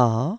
are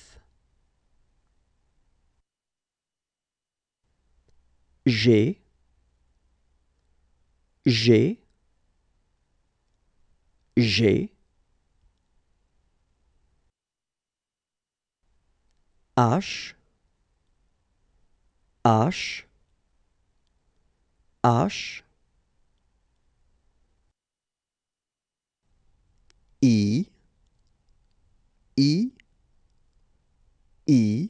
j'ai, j'ai, G, H, H, H, I, I, I,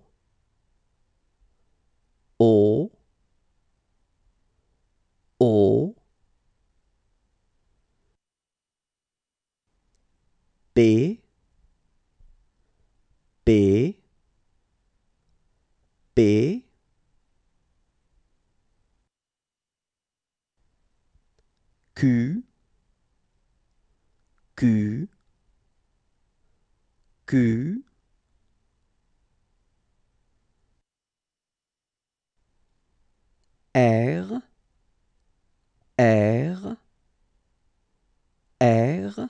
P P P Q Q Q R R R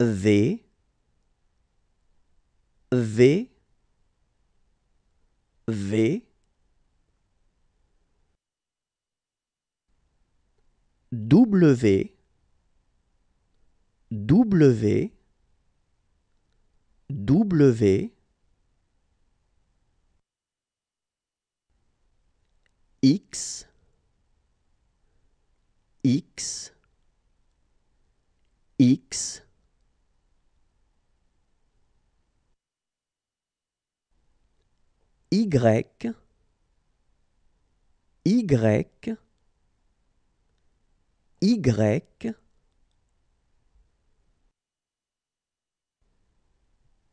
V V V W W W X X X Y, Y, Y,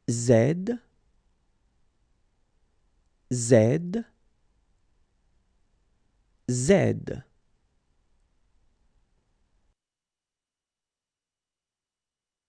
Z, Z, Z.